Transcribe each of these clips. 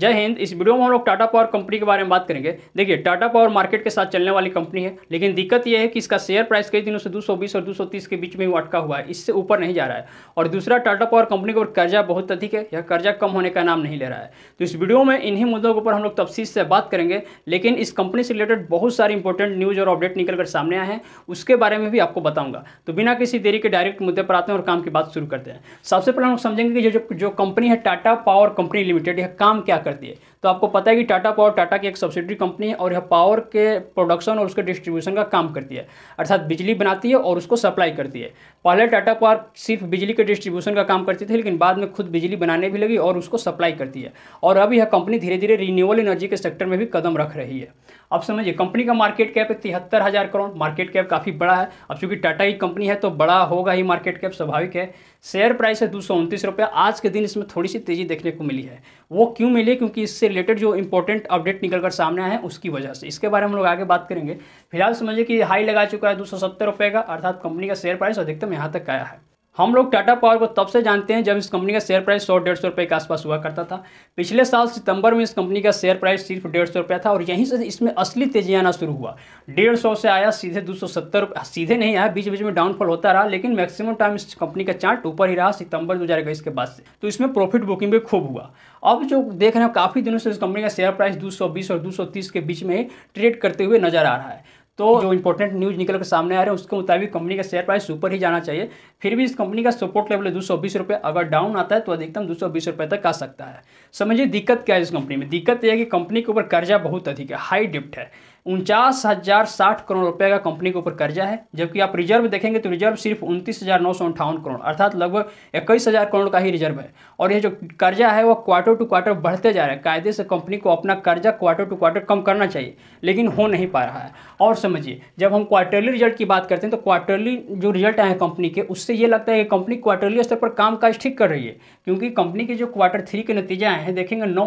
जय हिंद इस वीडियो में हम लोग टाटा पावर कंपनी के बारे में बात करेंगे देखिए टाटा पावर मार्केट के साथ चलने वाली कंपनी है लेकिन दिक्कत यह है कि इसका शेयर प्राइस कई दिनों से 220 और 230 के बीच में ही अटका हुआ है इससे ऊपर नहीं जा रहा है और दूसरा टाटा पावर कंपनी के ऊपर कर्जा बहुत अधिक है यह कर्जा कम होने का नाम नहीं ले रहा है तो इस वीडियो में इन्हीं मुद्दों के ऊपर हम लोग तफसी से बात करेंगे लेकिन इस कंपनी से रिलेटेड बहुत सारे इंपॉर्टेंट न्यूज़ और अपडेट निकल कर सामने आए हैं उसके बारे में भी आपको बताऊंगा तो बिना किसी देरी के डायरेक्ट मुद्दे पर आते हैं और काम की बात शुरू करते हैं सबसे पहले हम समझेंगे कि जो जो कंपनी है टाटा पावर कंपनी लिमिटेड यह काम क्या कर दिए तो आपको पता है कि टाटा पावर टाटा की एक सब्सिडी कंपनी है और यह पावर के प्रोडक्शन और उसके डिस्ट्रीब्यूशन का काम करती है अर्थात बिजली बनाती है और उसको सप्लाई करती है पहले टाटा पावर सिर्फ बिजली के डिस्ट्रीब्यूशन का काम करती थी लेकिन बाद में खुद बिजली बनाने भी लगी और उसको सप्लाई करती है और अब यह कंपनी धीरे धीरे रिन्यूएबल एनर्जी के सेक्टर में भी कदम रख रही है अब समझिए कंपनी का मार्केट कैप है तिहत्तर हज़ार करोड़ मार्केट कैप काफ़ी बड़ा है अब चूंकि टाटा की कंपनी है तो बड़ा होगा ही मार्केट कैप स्वाभाविक है शेयर प्राइस है दो सौ उनतीस रुपये आज के दिन इसमें थोड़ी सी तेज़ी देखने को मिली है वो क्यों मिली क्योंकि इससे रिलेटेड जो इंपॉर्टेंट अपडेट निकल कर सामने आए हैं उसकी वजह से इसके बारे में हम लोग आगे बात करेंगे फिलहाल समझिए कि हाई लगा चुका है दो सौ सत्तर रुपये का अर्थात कंपनी का शेयर प्राइस अधिकतम यहाँ तक आया है हम लोग टाटा पावर को तब से जानते हैं जब इस कंपनी का शेयर प्राइस सौ डेढ़ सौ रुपये के आसपास हुआ करता था पिछले साल सितंबर में इस कंपनी का शेयर प्राइस सिर्फ डेढ़ सौ रुपया था और यहीं से इसमें असली तेजी आना शुरू हुआ डेढ़ सौ से आया सीधे दो सौ सत्तर सीधे नहीं आया बीच बीच में डाउनफॉल होता रहा लेकिन मैक्सिमम टाइम इस कंपनी का चार्ट ऊपर ही रहा सितंबर दो के बाद से तो इसमें प्रॉफिट बुकिंग भी खूब हुआ अब जो देख रहे हैं काफ़ी दिनों से इस कंपनी का शेयर प्राइस दो और दो के बीच में ट्रेड करते हुए नजर आ रहा है तो जो इंपॉर्टेंट न्यूज निकल कर सामने आ रहे हैं उसके मुताबिक कंपनी का शेयर प्राइस ऊपर ही जाना चाहिए फिर भी इस कंपनी का सपोर्ट लेवल है दो सौ बीस रुपये अगर डाउन आता है तो अधिकतम दो सौ बीस रुपये तक आ सकता है समझिए दिक्कत क्या है इस कंपनी में दिक्कत तो यह है कि कंपनी के ऊपर कर्जा बहुत अधिक है हाई डिप्ट है उनचास हज़ार साठ करोड़ रुपए का कंपनी के ऊपर कर्जा है जबकि आप रिजर्व देखेंगे तो रिजर्व सिर्फ उनतीस हज़ार नौ सौ अंठावन करोड़ अर्थात लगभग इक्कीस हज़ार करोड़ का ही रिजर्व है और ये जो कर्जा है वह क्वार्टर टू क्वार्टर बढ़ते जा रहा है कायदे से कंपनी को अपना कर्जा क्वार्टर टू क्वार्टर कम करना चाहिए लेकिन हो नहीं पा रहा है और समझिए जब हम क्वार्टरली रिजल्ट की बात करते हैं तो क्वार्टरली जो रिजल्ट आए हैं कंपनी के उससे ये लगता है कि कंपनी क्वार्टरली स्तर पर काम काज ठीक कर रही है क्योंकि कंपनी के जो क्वार्टर थ्री के नतीजे आए हैं देखेंगे नौ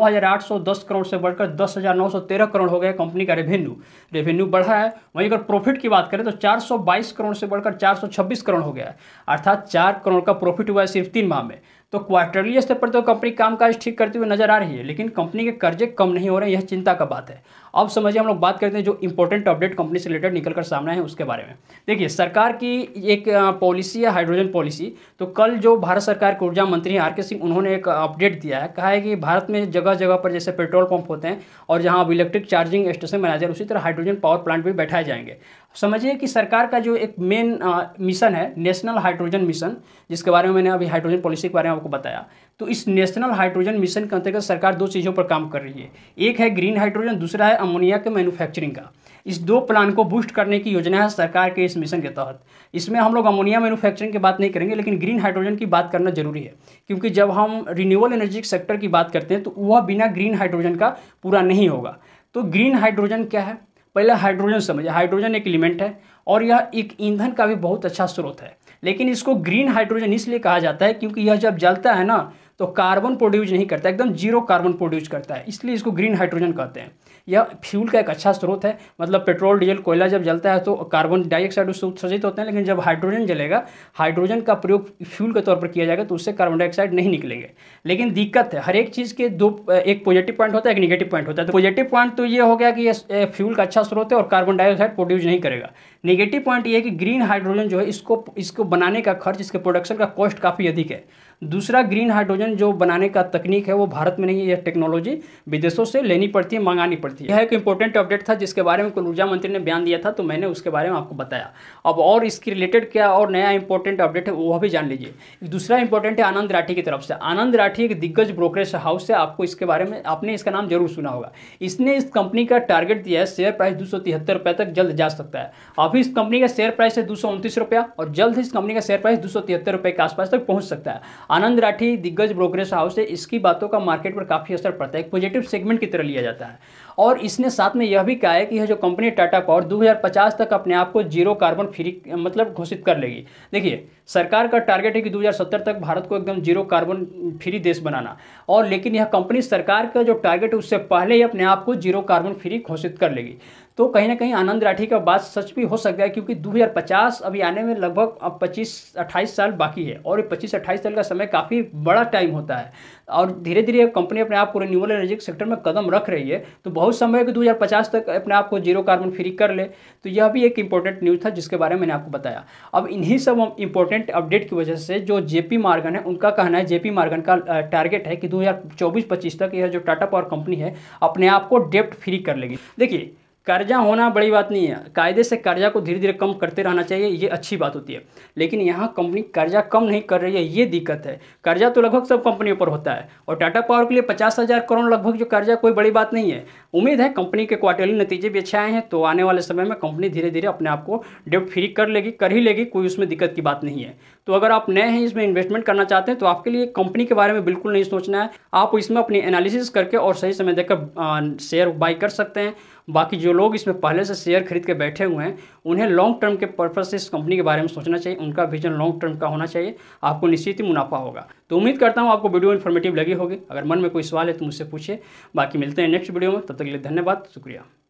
करोड़ से बढ़कर दस करोड़ हो गया कंपनी का रेवेन्यू रेवेन्यू बढ़ा है वहीं अगर प्रॉफिट की बात करें तो 422 करोड़ से बढ़कर 426 करोड़ हो गया है अर्थात चार करोड़ का प्रॉफिट हुआ है सिर्फ तीन माह में तो क्वार्टरली स्तर पर तो कंपनी कामकाज ठीक करती हुई नजर आ रही है लेकिन कंपनी के कर्जे कम नहीं हो रहे यह चिंता का बात है अब समझिए हम लोग बात करते हैं जो इंपॉर्टेंट अपडेट कंपनी से रिलेटेड निकल कर सामने है उसके बारे में देखिए सरकार की एक पॉलिसी है हाइड्रोजन पॉलिसी तो कल जो भारत सरकार के ऊर्जा मंत्री आर के सिंह उन्होंने एक अपडेट दिया है कहा है कि भारत में जगह जगह पर जैसे पेट्रोल पंप होते हैं और जहाँ अब इलेक्ट्रिक चार्जिंग स्टेशन बनाए जाए उसी तरह हाइड्रोजन पावर प्लांट भी बैठाए जाएंगे समझिए कि सरकार का जो एक मेन मिशन है नेशनल हाइड्रोजन मिशन जिसके बारे में मैंने अभी हाइड्रोजन पॉलिसी के बारे में आपको बताया तो इस नेशनल हाइड्रोजन मिशन के अंतर्गत सरकार दो चीज़ों पर काम कर रही है एक है ग्रीन हाइड्रोजन दूसरा है अमोनिया के मैन्युफैक्चरिंग का इस दो प्लान को बूस्ट करने की योजना है सरकार के इस मिशन के तहत इसमें हम लोग अमोनिया मैन्युफैक्चरिंग की बात नहीं करेंगे लेकिन ग्रीन हाइड्रोजन की बात करना जरूरी है क्योंकि जब हम रिन्यूएबल एनर्जी सेक्टर की बात करते हैं तो वह बिना ग्रीन हाइड्रोजन का पूरा नहीं होगा तो ग्रीन हाइड्रोजन क्या है पहले हाइड्रोजन समझिए हाइड्रोजन एक एलिमेंट है और यह एक ईंधन का भी बहुत अच्छा स्रोत है लेकिन इसको ग्रीन हाइड्रोजन इसलिए कहा जाता है क्योंकि यह जब जलता है ना तो कार्बन प्रोड्यूस नहीं करता एकदम जीरो कार्बन प्रोड्यूस करता है इसलिए इसको ग्रीन हाइड्रोजन कहते हैं यह फ्यूल का एक अच्छा स्रोत है मतलब पेट्रोल डीजल कोयला जब जलता है तो कार्बन डाइऑक्साइड उससे उत्सर्जित होते हैं लेकिन जब हाइड्रोजन जलेगा हाइड्रोजन का प्रयोग फ्यूल के तौर पर किया जाएगा तो उससे कार्बन डाइऑक्साइड नहीं निकलेंगे लेकिन दिक्कत है हर एक चीज़ के दो एक पॉजिटिव पॉइंट होता है एक निगेटिव पॉइंट होता है तो पॉजिटिव पॉइंट तो ये हो गया कि यह फ्यूल का अच्छा स्रोत है और कार्बन डाइऑक्साइड प्रोड्यूस नहीं करेगा निगेटिव पॉइंट ये है कि ग्रीन हाइड्रोजन जो है इसको इसको बनाने का खर्च इसके प्रोडक्शन का कॉस्ट काफ़ी अधिक है दूसरा ग्रीन हाइड्रोजन जो बनाने का तकनीक है वो भारत में नहीं है यह टेक्नोलॉजी विदेशों से लेनी पड़ती है मंगानी पड़ती है यह एक इंपॉर्टेंट अपडेट था जिसके बारे में कुल ऊर्जा मंत्री ने बयान दिया था तो मैंने उसके बारे में आपको बताया अब और इसके रिलेटेड क्या और नया इंपॉर्टेंट अपडेट है वह भी जान लीजिए दूसरा इंपॉर्टेंट है आनंद राठी की तरफ से आनंद राठी एक दिग्गज ब्रोकरेज हाउस है आपको इसके बारे में आपने इसका नाम जरूर सुना होगा इसने इस कंपनी का टारगेट दिया है शेयर प्राइस दो सौ तक जल्द जा सकता है अभी इस कंपनी का शेयर प्राइस है दो रुपया और जल्द इस कंपनी का शेयर प्राइस दो के आसपास तक पहुंच सकता है आनंद राठी दिग्गज ब्रोकरेज हाउस है इसकी बातों का मार्केट पर काफ़ी असर पड़ता है एक पॉजिटिव सेगमेंट की तरह लिया जाता है और इसने साथ में यह भी कहा है कि यह जो कंपनी टाटा पावर 2050 तक अपने आप को जीरो कार्बन फ्री मतलब घोषित कर लेगी देखिए सरकार का टारगेट है कि 2070 तक भारत को एकदम जीरो कार्बन फ्री देश बनाना और लेकिन यह कंपनी सरकार का जो टारगेट है उससे पहले ही अपने आप को जीरो कार्बन फ्री घोषित कर लेगी तो कहीं ना कहीं आनंद राठी का बात सच भी हो सकता है क्योंकि 2050 अभी आने में लगभग अब 25-28 साल बाकी है और ये 25-28 साल का समय काफ़ी बड़ा टाइम होता है और धीरे धीरे कंपनी अपने आप को रिन्यूबल एनर्जी सेक्टर में कदम रख रही है तो बहुत हो समय कि 2050 तक अपने आप को जीरो कार्बन फ्री कर ले तो यह भी एक इंपॉर्टेंट न्यूज़ था जिसके बारे में मैंने आपको बताया अब इन्हीं सब इंपॉर्टेंट अपडेट की वजह से जो जेपी मार्गन है उनका कहना है जेपी मार्गन का टारगेट है कि दो हज़ार तक यह जो टाटा पावर कंपनी है अपने आप को डेप्ट फ्री कर लेगी देखिए कर्जा होना बड़ी बात नहीं है कायदे से कर्जा को धीरे धीरे कम करते रहना चाहिए ये अच्छी बात होती है लेकिन यहाँ कंपनी कर्जा कम नहीं कर रही है ये दिक्कत है कर्जा तो लगभग सब कंपनियों पर होता है और टाटा पावर के लिए पचास हज़ार करोड़ लगभग जो कर्जा कोई बड़ी बात नहीं है उम्मीद है कंपनी के क्वार्टरली नतीजे भी अच्छे आए हैं तो आने वाले समय में कंपनी धीरे धीरे अपने आप को डेब फ्री कर लेगी कर ही लेगी कोई उसमें दिक्कत की बात नहीं है तो अगर आप नए हैं इसमें इन्वेस्टमेंट करना चाहते हैं तो आपके लिए कंपनी के बारे में बिल्कुल नहीं सोचना है आप इसमें अपनी एनालिसिस करके और सही समय देकर शेयर बाई कर सकते हैं बाकी जो लोग इसमें पहले से शेयर खरीद के बैठे हुए हैं उन्हें लॉन्ग टर्म के पर्पज से इस कंपनी के बारे में सोचना चाहिए उनका विजन लॉन्ग टर्म का होना चाहिए आपको निश्चित ही मुनाफा होगा तो उम्मीद करता हूँ आपको वीडियो इन्फॉर्मेटिव लगी होगी अगर मन में कोई सवाल है तो मुझसे पूछिए बाकी मिलते हैं नेक्स्ट वीडियो में तब तक के लिए धन्यवाद शुक्रिया